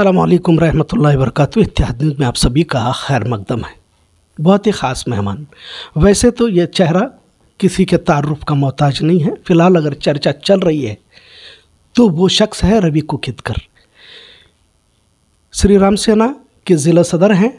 असलकम रहमतुल्ला वरकत इतिहाद न्यूज़ में आप सभी का खैर मकदम है बहुत ही ख़ास मेहमान वैसे तो ये चेहरा किसी के तारुफ का मोहताज नहीं है फ़िलहाल अगर चर्चा चल रही है तो वो शख्स है रवि कुकितकर श्री राम सेना के ज़िला सदर हैं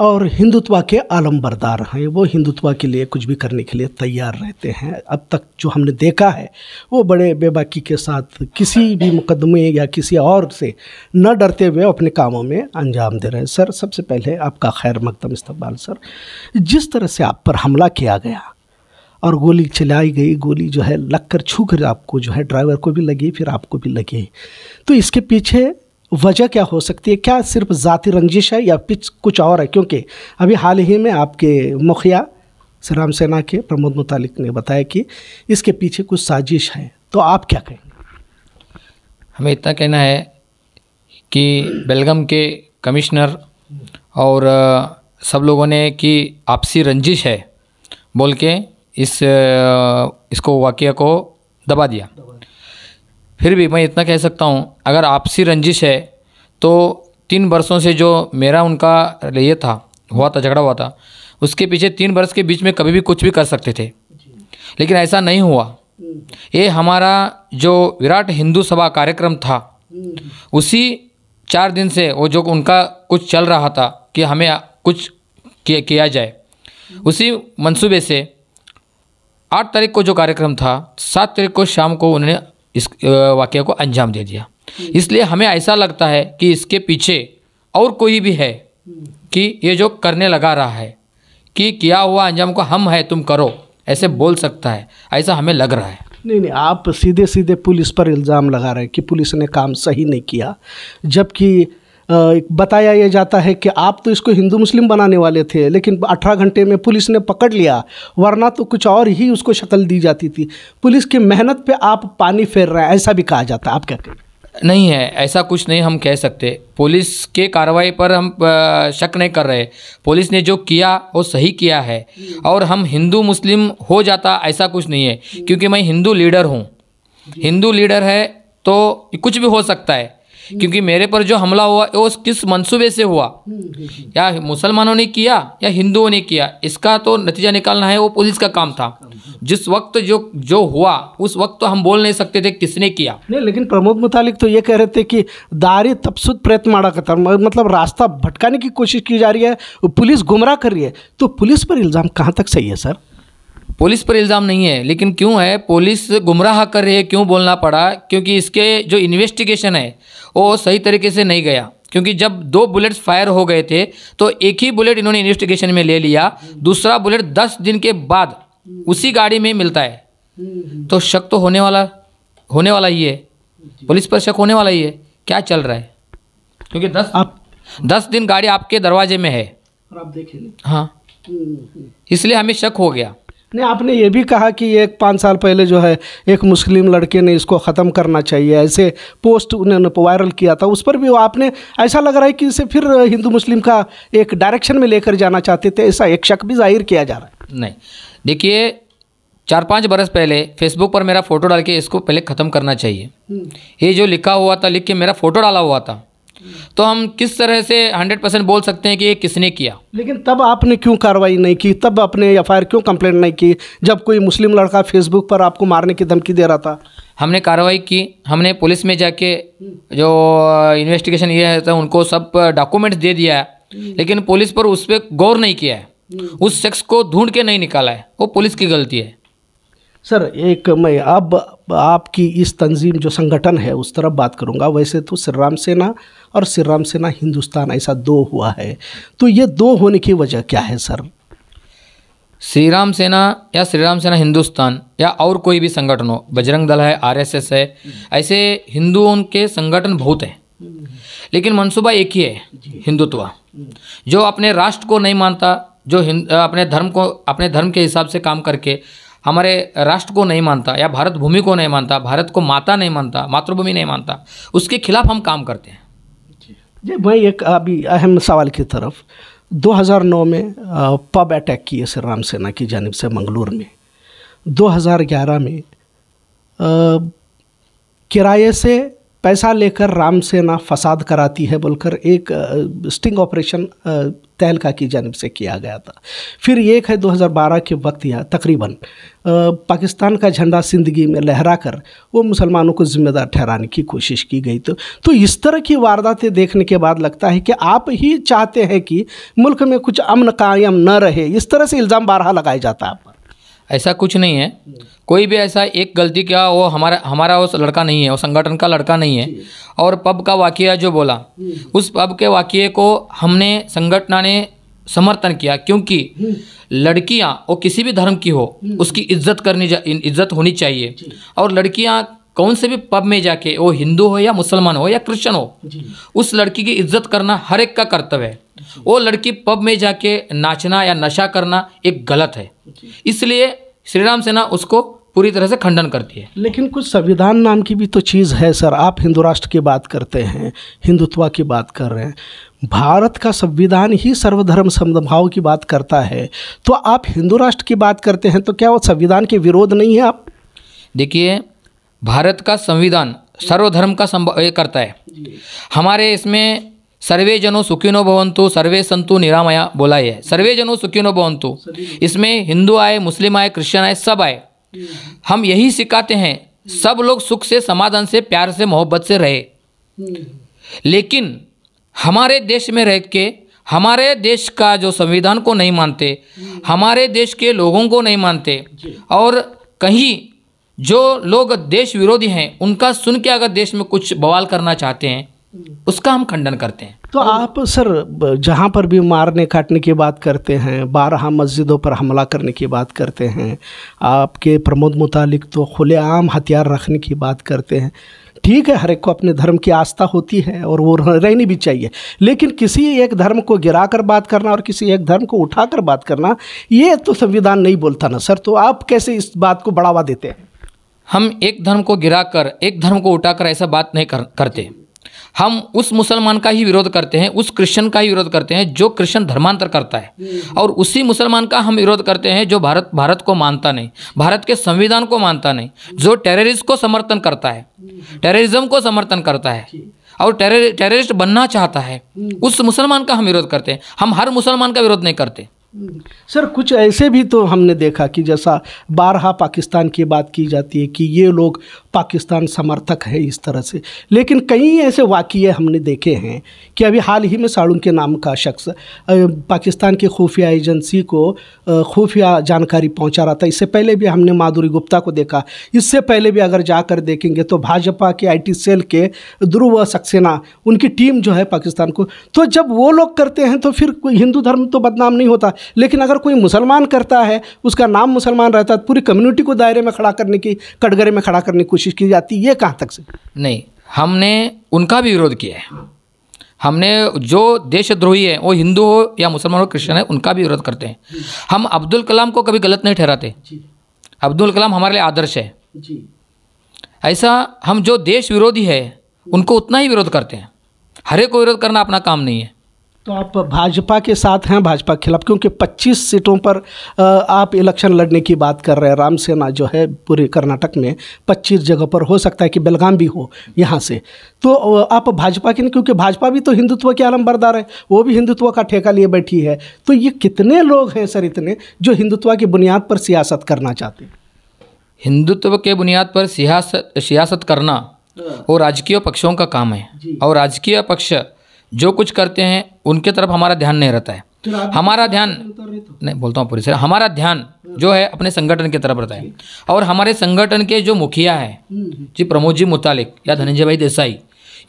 और हिंदुत्व के आलम बरदार हैं वो हिंदुत्व के लिए कुछ भी करने के लिए तैयार रहते हैं अब तक जो हमने देखा है वो बड़े बेबाकी के साथ किसी भी मुकदमे या किसी और से न डरते हुए अपने कामों में अंजाम दे रहे हैं सर सबसे पहले आपका खैर मकदम इस्तबाल सर जिस तरह से आप पर हमला किया गया और गोली चलाई गई गोली जो है लग कर छू कर आपको जो है ड्राइवर को भी लगी फिर आपको भी लगी तो इसके पीछे वजह क्या हो सकती है क्या सिर्फ ज़ाती रंजिश है या पिछ कुछ और है क्योंकि अभी हाल ही में आपके मुखिया सराम सेना के प्रमोद मुतालिक ने बताया कि इसके पीछे कुछ साजिश है तो आप क्या कहेंगे हमें इतना कहना है कि बेलगम के कमिश्नर और सब लोगों ने कि आपसी रंजिश है बोल के इस इसको वाक्य को दबा दिया फिर भी मैं इतना कह सकता हूँ अगर आपसी रंजिश है तो तीन वर्षों से जो मेरा उनका ये था हुआ था झगड़ा हुआ था उसके पीछे तीन वर्ष के बीच में कभी भी कुछ भी कर सकते थे लेकिन ऐसा नहीं हुआ ये हमारा जो विराट हिंदू सभा कार्यक्रम था उसी चार दिन से वो जो उनका कुछ चल रहा था कि हमें कुछ किया जाए उसी मंसूबे से आठ तारीख को जो कार्यक्रम था सात तारीख को शाम को उन्होंने इस वाक्य को अंजाम दे दिया हम्म। इसलिए हमें ऐसा लगता है कि इसके पीछे और कोई भी है हम्म। कि ये जो करने लगा रहा है कि किया हुआ अंजाम को हम है तुम करो ऐसे बोल सकता है ऐसा हमें लग रहा है नहीं नहीं आप सीधे सीधे पुलिस पर इल्ज़ाम लगा रहे हैं कि पुलिस ने काम सही नहीं किया जबकि बताया यह जाता है कि आप तो इसको हिंदू मुस्लिम बनाने वाले थे लेकिन अठारह घंटे में पुलिस ने पकड़ लिया वरना तो कुछ और ही उसको शक्ल दी जाती थी पुलिस की मेहनत पे आप पानी फेर रहे हैं ऐसा भी कहा जाता है आप क्या कहें नहीं है ऐसा कुछ नहीं हम कह सकते पुलिस के कार्रवाई पर हम शक नहीं कर रहे पुलिस ने जो किया वो सही किया है और हम हिंदू मुस्लिम हो जाता ऐसा कुछ नहीं है क्योंकि मैं हिंदू लीडर हूँ हिंदू लीडर है तो कुछ भी हो सकता है क्योंकि मेरे पर जो हमला हुआ वो किस मंसूबे से हुआ या मुसलमानों ने किया या हिंदुओं ने किया इसका तो नतीजा निकालना है वो पुलिस का काम था जिस वक्त जो जो हुआ उस वक्त तो हम बोल नहीं सकते थे किसने किया नहीं लेकिन प्रमोद मुतालिक तो ये कह रहे थे कि दारी तपसुद प्रयत्न माड़ा करता मतलब रास्ता भटकाने की कोशिश की जा रही है पुलिस गुमराह कर रही है तो पुलिस पर इल्ज़ाम कहाँ तक सही है सर पुलिस पर इल्ज़ाम नहीं है लेकिन क्यों है पुलिस गुमराह कर रही है क्यों बोलना पड़ा क्योंकि इसके जो इन्वेस्टिगेशन है वो सही तरीके से नहीं गया क्योंकि जब दो बुलेट्स फायर हो गए थे तो एक ही बुलेट इन्होंने इन्वेस्टिगेशन में ले लिया दूसरा बुलेट दस दिन के बाद उसी गाड़ी में मिलता है तो शक तो होने वाला होने वाला ही है पुलिस पर शक होने वाला ही है क्या चल रहा है क्योंकि दस आप दस दिन गाड़ी आपके दरवाजे में है और आप देखेंगे हाँ हम्म, हम्म। इसलिए हमें शक हो गया ने आपने ये भी कहा कि एक पाँच साल पहले जो है एक मुस्लिम लड़के ने इसको ख़त्म करना चाहिए ऐसे पोस्ट उन्होंने वायरल किया था उस पर भी आपने ऐसा लग रहा है कि इसे फिर हिंदू मुस्लिम का एक डायरेक्शन में लेकर जाना चाहते थे ऐसा एक शक भी जाहिर किया जा रहा है नहीं देखिए चार पाँच बरस पहले फेसबुक पर मेरा फ़ोटो डाल के इसको पहले ख़त्म करना चाहिए हम्म। ये जो लिखा हुआ था लिख के मेरा फ़ोटो डाला हुआ था तो हम किस तरह से 100 परसेंट बोल सकते हैं कि ये किसने किया लेकिन तब आपने क्यों कार्रवाई नहीं की तब आपने एफ क्यों कंप्लेंट नहीं की जब कोई मुस्लिम लड़का फेसबुक पर आपको मारने की धमकी दे रहा था हमने कार्रवाई की हमने पुलिस में जाके जो इन्वेस्टिगेशन ये है था तो उनको सब डॉक्यूमेंट्स दे दिया है लेकिन पुलिस पर उस पर गौर नहीं किया है उस शख्स को ढूंढ के नहीं निकाला है वो पुलिस की गलती है सर एक मैं अब आपकी इस तंजीम जो संगठन है उस तरफ बात करूंगा वैसे तो राम सेना और श्री राम सेना हिंदुस्तान ऐसा दो हुआ है तो ये दो होने की वजह क्या है सर श्री राम सेना या श्री राम सेना हिंदुस्तान या और कोई भी संगठन हो बजरंग दल है आरएसएस है ऐसे हिंदुओं के संगठन बहुत हैं लेकिन मनसूबा एक ही है हिंदुत्व जो अपने राष्ट्र को नहीं मानता जो अपने धर्म को अपने धर्म के हिसाब से काम करके हमारे राष्ट्र को नहीं मानता या भारत भूमि को नहीं मानता भारत को माता नहीं मानता मातृभूमि नहीं मानता उसके खिलाफ हम काम करते हैं जी मैं एक अभी अहम सवाल की तरफ 2009 में पब अटैक किए सर राम सेना की जानब से मंगलूर में 2011 में किराए से पैसा लेकर राम सेना फसाद कराती है बोलकर एक स्टिंग ऑपरेशन तहलका की जानब से किया गया था फिर एक है 2012 के वक्त या तकरीबन पाकिस्तान का झंडा जिंदगी में लहरा कर वो मुसलमानों को ज़िम्मेदार ठहराने की कोशिश की गई तो तो इस तरह की वारदातें देखने के बाद लगता है कि आप ही चाहते हैं कि मुल्क में कुछ अमन कायम न रहे इस तरह से इल्ज़ाम बारहा लगाया जाता है आप ऐसा कुछ नहीं है कोई भी ऐसा एक गलती क्या वो हमारा हमारा वो लड़का नहीं है वो संगठन का लड़का नहीं है और पब का वाक्य जो बोला उस पब के वाक्य को हमने संगठन ने समर्थन किया क्योंकि लड़कियां वो किसी भी धर्म की हो उसकी इज्जत करनी इज्जत होनी चाहिए और लड़कियां कौन से भी पब में जाके वो हिंदू हो या मुसलमान हो या क्रिश्चन हो उस लड़की की इज्जत करना हर एक का कर्तव्य है वो लड़की पब में जाके नाचना या नशा करना एक गलत है इसलिए श्री राम सेना उसको पूरी तरह से खंडन करती है लेकिन कुछ संविधान नाम की भी तो चीज़ है सर आप हिंदू राष्ट्र की बात करते हैं हिंदुत्व की बात कर रहे हैं भारत का संविधान ही सर्वधर्म समभाव की बात करता है तो आप हिंदू राष्ट्र की बात करते हैं तो क्या वो संविधान के विरोध नहीं है आप देखिए भारत का संविधान सर्वधर्म का संभव करता है हमारे इसमें सर्वे जनों सुखिनो भवंतु सर्वे संतु निरामया बोला है सर्वे जनों सुखिनो भवंतु इसमें हिंदू आए मुस्लिम आए क्रिश्चियन आए सब आए हम यही सिखाते हैं सब लोग सुख से समाधान से प्यार से मोहब्बत से रहे लेकिन हमारे देश में रह के हमारे देश का जो संविधान को नहीं मानते हमारे देश के लोगों को नहीं मानते और कहीं जो लोग देश विरोधी हैं उनका सुन के अगर देश में कुछ बवाल करना चाहते हैं उसका हम खंडन करते हैं तो आप सर जहाँ पर भी मारने काटने की बात करते हैं बारह मस्जिदों पर हमला करने की बात करते हैं आपके प्रमोद मुतालिक तो खुलेआम हथियार रखने की बात करते हैं ठीक है हर एक को अपने धर्म की आस्था होती है और वो रहनी भी चाहिए लेकिन किसी एक धर्म को गिरा कर बात करना और किसी एक धर्म को उठा कर बात करना ये तो संविधान नहीं बोलता ना सर तो आप कैसे इस बात को बढ़ावा देते हैं हम एक धर्म को गिरा कर एक धर्म को उठाकर ऐसा बात नहीं कर, करते हम उस मुसलमान का ही विरोध करते हैं उस क्रिश्चियन का ही विरोध करते हैं जो क्रिश्चियन धर्मांतर करता है हम्म। और उसी मुसलमान का हम विरोध करते हैं जो भारत भारत को मानता नहीं भारत के संविधान को मानता नहीं जो टेररिस्ट को समर्थन करता है हम्म। टेररिज्म को समर्थन करता है और टेरर टेररिस्ट बनना चाहता है हम्म। उस मुसलमान का हम विरोध करते हैं हम हर मुसलमान का विरोध नहीं करते सर कुछ ऐसे भी तो हमने देखा कि जैसा बारहा पाकिस्तान की बात की जाती है कि ये लोग पाकिस्तान समर्थक है इस तरह से लेकिन कई ऐसे वाक्य हमने देखे हैं कि अभी हाल ही में साड़ुन के नाम का शख्स पाकिस्तान की खुफिया एजेंसी को खुफिया जानकारी पहुंचा रहा था इससे पहले भी हमने माधुरी गुप्ता को देखा इससे पहले भी अगर जाकर देखेंगे तो भाजपा के आई सेल के ध्रुव सक्सेना उनकी टीम जो है पाकिस्तान को तो जब वो लोग करते हैं तो फिर हिंदू धर्म तो बदनाम नहीं होता लेकिन अगर कोई मुसलमान करता है उसका नाम मुसलमान रहता है तो पूरी कम्युनिटी को दायरे में खड़ा करने की कटघरे में खड़ा करने की कोशिश की जाती है ये कहाँ तक से नहीं हमने उनका भी विरोध किया है हमने जो देशद्रोही है वो हिंदू हो या मुसलमान हो क्रिश्चन है उनका भी विरोध करते हैं हम अब्दुल कलाम को कभी गलत नहीं ठहराते अब्दुल कलाम हमारे लिए आदर्श है ऐसा हम जो देश विरोधी है उनको उतना ही विरोध करते हैं हरे को विरोध करना अपना काम नहीं है तो आप भाजपा के साथ हैं भाजपा के खिलाफ क्योंकि 25 सीटों पर आप इलेक्शन लड़ने की बात कर रहे हैं रामसेना जो है पूरे कर्नाटक में 25 जगह पर हो सकता है कि बेलगाम भी हो यहाँ से तो आप भाजपा के क्योंकि भाजपा भी तो हिंदुत्व के बरदार है वो भी हिंदुत्व का ठेका लिए बैठी है तो ये कितने लोग हैं सर इतने जो हिंदुत्व की बुनियाद पर सियासत करना चाहते हैं हिंदुत्व के बुनियाद पर सियासत सियासत करना हाँ। वो राजकीय पक्षों का काम है और राजकीय पक्ष जो कुछ करते हैं उनके तरफ हमारा ध्यान नहीं रहता है तो हमारा ध्यान तो। नहीं बोलता हूँ पूरी सर हमारा ध्यान जो है अपने संगठन की तरफ रहता है और हमारे संगठन के जो मुखिया हैं हम्म, हम्म। जी प्रमोद जी मुतालिक या धनंजय भाई देसाई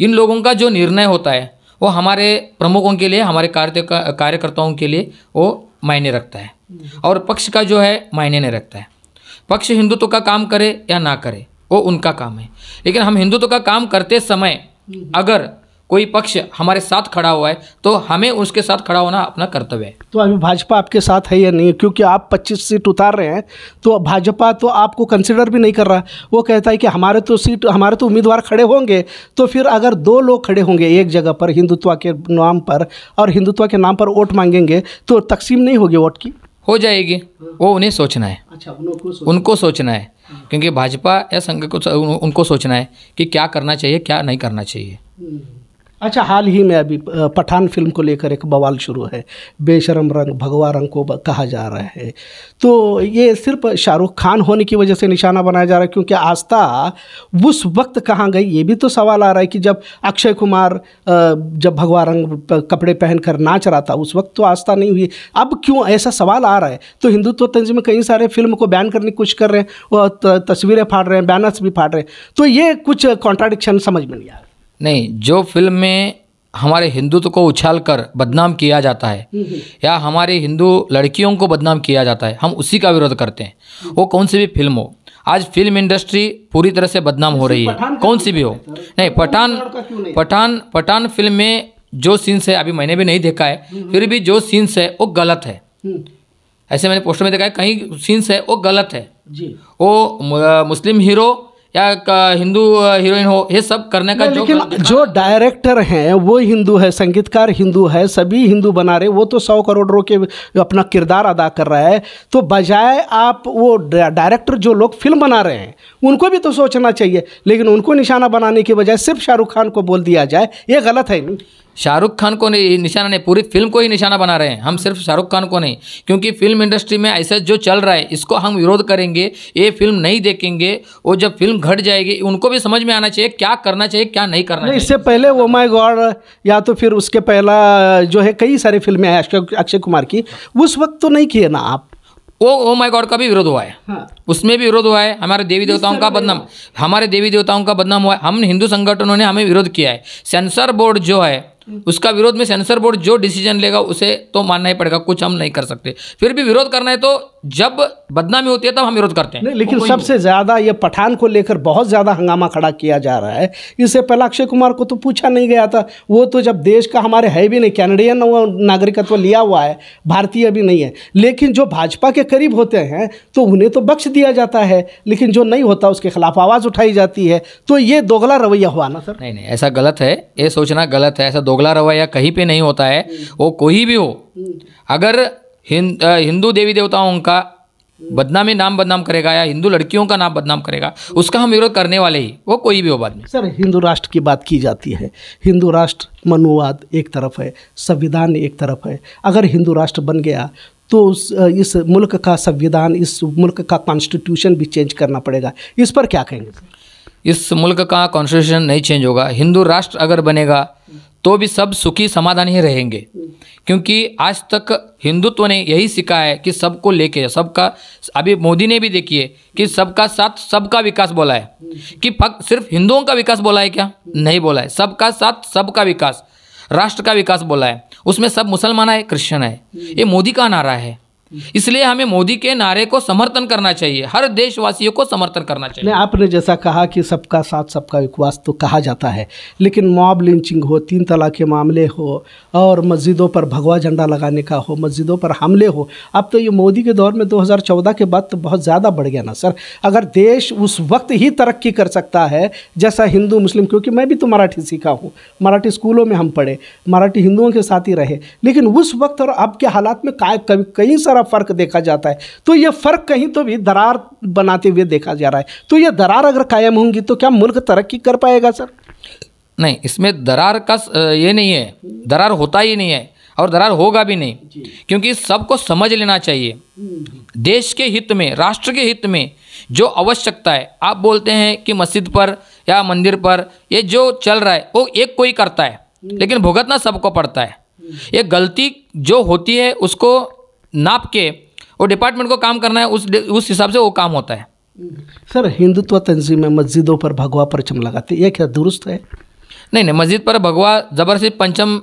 इन लोगों का जो निर्णय होता है वो हमारे प्रमुखों के लिए हमारे कार्य कार्यकर्ताओं के लिए वो मायने रखता है हम्म, और पक्ष का जो है मायने नहीं रखता है पक्ष हिंदुत्व का काम करे या ना करे वो उनका काम है लेकिन हम हिंदुत्व का काम करते समय अगर कोई पक्ष हमारे साथ खड़ा हुआ है तो हमें उसके साथ खड़ा होना अपना कर्तव्य है तो अभी भाजपा आपके साथ है या नहीं क्योंकि आप 25 सीट उतार रहे हैं तो भाजपा तो आपको कंसिडर भी नहीं कर रहा वो कहता है कि हमारे तो सीट हमारे तो उम्मीदवार खड़े होंगे तो फिर अगर दो लोग खड़े होंगे एक जगह पर हिंदुत्व के नाम पर और हिंदुत्व के नाम पर वोट मांगेंगे तो तकसीम नहीं होगी वोट की हो जाएगी वो उन्हें सोचना है अच्छा उनको सोचना, उनको सोचना है क्योंकि भाजपा या संघ को उनको सोचना है कि क्या करना चाहिए क्या नहीं करना चाहिए हम्म। अच्छा हाल ही में अभी पठान फिल्म को लेकर एक बवाल शुरू है बेशरम रंग भगवा रंग को कहा जा रहा है तो ये सिर्फ शाहरुख खान होने की वजह से निशाना बनाया जा रहा है क्योंकि आस्था उस वक्त कहाँ गई ये भी तो सवाल आ रहा है कि जब अक्षय कुमार जब भगवा रंग कपड़े पहनकर नाच रहा था उस वक्त तो आस्था नहीं हुई अब क्यों ऐसा सवाल आ रहा है तो हिंदुत्व तंजीम कई सारे फिल्म को बैन करने की कोशिश कर रहे हैं और तस्वीरें फाड़ रहे हैं बैनर्स भी फाड़ रहे हैं तो ये कुछ कॉन्ट्राडिक्शन समझ में नहीं आ रहा नहीं जो फिल्म में हमारे हिंदुत्व को उछाल कर बदनाम किया जाता है हम्म, हम्म। या हमारे हिंदू लड़कियों को बदनाम किया जाता है हम उसी का विरोध करते हैं हम्म। वो कौन सी भी फिल्म हो आज फिल्म इंडस्ट्री पूरी तरह से बदनाम हो रही है कौन सी भी हो नहीं तो पठान पठान पठान फिल्म में जो सीन्स है अभी मैंने भी नहीं देखा है फिर भी जो सीन्स है वो गलत है ऐसे मैंने पोस्टर में देखा है कहीं सीन्स है वो गलत है वो मुस्लिम हीरो या हिंदू हीरोइन हो ये सब करने का लेकिन जो जो डायरेक्टर हैं वो हिंदू है संगीतकार हिंदू है सभी हिंदू बना रहे वो तो सौ करोड़ रो के अपना किरदार अदा कर रहा है तो बजाय आप वो डायरेक्टर जो लोग फिल्म बना रहे हैं उनको भी तो सोचना चाहिए लेकिन उनको निशाना बनाने के बजाय सिर्फ शाहरुख खान को बोल दिया जाए ये गलत है नहीं शाहरुख खान को नहीं निशाना नहीं पूरी फिल्म को ही निशाना बना रहे हैं हम सिर्फ शाहरुख खान को नहीं क्योंकि फिल्म इंडस्ट्री में ऐसा जो चल रहा है इसको हम विरोध करेंगे ये फिल्म नहीं देखेंगे और जब फिल्म घट जाएगी उनको भी समझ में आना चाहिए क्या करना चाहिए क्या नहीं करना नहीं, इससे पहले वो माई गॉड या तो फिर उसके पहला जो है कई सारी फिल्में हैं अक्षय कुमार की उस वक्त तो नहीं किए ना आप वो ओ माय गॉड का भी विरोध हुआ है हाँ। उसमें भी विरोध हुआ है हमारे देवी देवताओं का बदनाम हमारे देवी देवताओं का बदनाम हुआ है हम हिंदू संगठनों ने हमें विरोध किया है सेंसर बोर्ड जो है उसका विरोध में सेंसर बोर्ड जो डिसीजन लेगा उसे तो मानना ही पड़ेगा कुछ हम नहीं कर सकते फिर भी विरोध करना है तो जब बदनामी होती है तब हम विरोध करते हैं नहीं, लेकिन सबसे ज्यादा ये पठान को लेकर बहुत ज्यादा हंगामा खड़ा किया जा रहा है इससे पहले अक्षय कुमार को तो पूछा नहीं गया था वो तो जब देश का हमारे है भी नहीं कैनेडियन नागरिकत्व लिया हुआ है भारतीय भी नहीं है लेकिन जो भाजपा के करीब होते हैं तो उन्हें तो बख्श दिया जाता है लेकिन जो नहीं होता उसके खिलाफ आवाज उठाई जाती है तो ये दोगला रवैया हुआ ना सर नहीं नहीं ऐसा गलत है ये सोचना गलत है ऐसा दोगला रवैया कहीं पे नहीं होता है वो कोई भी हो अगर हिंदू देवी देवताओं का बदनामी नाम बदनाम करेगा या हिंदू लड़कियों का नाम बदनाम करेगा उसका हम विरोध करने वाले ही वो कोई भी हो बाद में सर हिंदू राष्ट्र की बात की जाती है हिंदू राष्ट्र मनुवाद एक तरफ है संविधान एक तरफ है अगर हिंदू राष्ट्र बन गया तो उस इस मुल्क का संविधान इस मुल्क का कॉन्स्टिट्यूशन भी चेंज करना पड़ेगा इस पर क्या कहेंगे इस मुल्क का कॉन्स्टिट्यूशन नहीं चेंज होगा हिंदू राष्ट्र अगर बनेगा तो भी सब सुखी समाधान ही रहेंगे क्योंकि आज तक हिंदुत्व ने यही सिखा है कि सबको लेके सबका अभी मोदी ने भी देखिए कि सबका साथ सबका विकास बोला है कि फक, सिर्फ हिंदुओं का विकास बोला है क्या नहीं बोला है सबका साथ सबका विकास राष्ट्र का विकास बोला है उसमें सब मुसलमान है क्रिश्चियन है ये मोदी का नारा है इसलिए हमें मोदी के नारे को समर्थन करना चाहिए हर देशवासियों को समर्थन करना चाहिए आपने जैसा कहा कि सबका साथ सबका विकवास तो कहा जाता है लेकिन मॉब लिंचिंग हो तीन तलाक के मामले हो और मस्जिदों पर भगवा झंडा लगाने का हो मस्जिदों पर हमले हो अब तो ये मोदी के दौर में 2014 के बाद तो बहुत ज़्यादा बढ़ गया ना सर अगर देश उस वक्त ही तरक्की कर सकता है जैसा हिंदू मुस्लिम क्योंकि मैं भी तो मराठी सीखा हूँ मराठी स्कूलों में हम पढ़े मराठी हिंदुओं के साथ ही रहे लेकिन उस वक्त और अब के हालात में कई सारा बड़ा फ़र्क देखा जाता है तो ये फ़र्क कहीं तो भी दरार बनाते हुए देखा जा रहा है तो ये दरार अगर कायम होंगी तो क्या मुल्क तरक्की कर पाएगा सर नहीं इसमें दरार का ये नहीं है दरार होता ही नहीं है और दरार होगा भी नहीं क्योंकि सबको समझ लेना चाहिए देश के हित में राष्ट्र के हित में जो आवश्यकता है आप बोलते हैं कि मस्जिद पर या मंदिर पर ये जो चल रहा है वो एक कोई करता है हम्म। लेकिन भुगतना सबको पड़ता है हम्म। ये गलती जो होती है उसको नाप के वो डिपार्टमेंट को काम करना है उस उस हिसाब से वो काम होता है सर हिंदुत्व तंजीमें मस्जिदों पर भगवा परचम लगाते ये क्या दुरुस्त है नहीं नहीं मस्जिद पर भगवा ज़बरदस्ती पंचम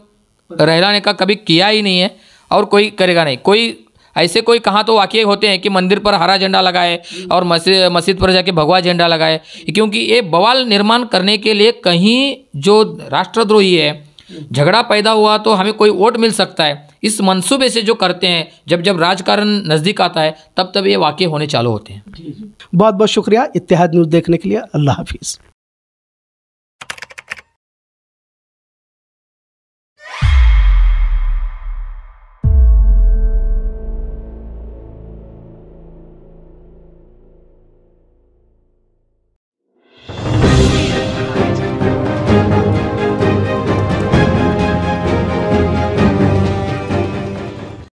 रहलाने का कभी किया ही नहीं है और कोई करेगा नहीं कोई ऐसे कोई कहाँ तो वाकई होते हैं कि मंदिर पर हरा झंडा लगाए और मस्जिद मस्जिद पर जाके भगवा झंडा लगाए क्योंकि ये बवाल निर्माण करने के लिए कहीं जो राष्ट्रद्रोही है झगड़ा पैदा हुआ तो हमें कोई वोट मिल सकता है इस मंसूबे से जो करते हैं जब जब राजकारण नज़दीक आता है तब तब ये वाक्य होने चालू होते हैं बहुत बहुत शुक्रिया इतिहाद न्यूज़ देखने के लिए अल्लाह हाफिज़